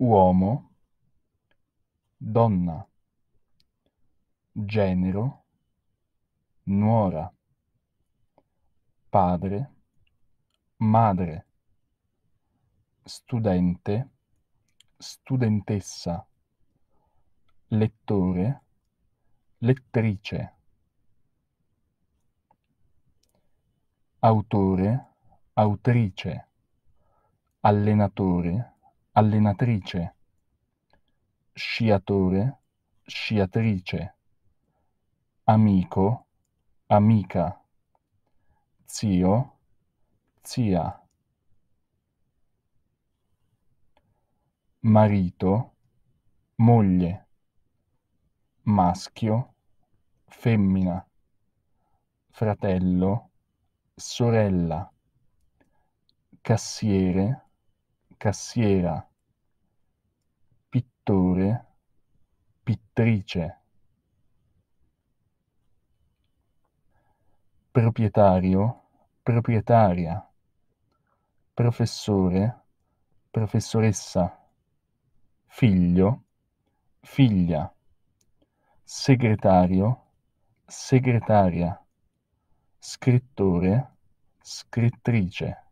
uomo, donna, genero, nuora, padre, madre, studente, studentessa, lettore, lettrice, autore, autrice, allenatore, allenatrice, sciatore, sciatrice, amico, amica, zio, zia, marito, moglie, maschio, femmina, fratello, sorella, cassiere, cassiera, pittore, pittrice. Proprietario, proprietaria. Professore, professoressa. Figlio, figlia. Segretario, segretaria. Scrittore, scrittrice.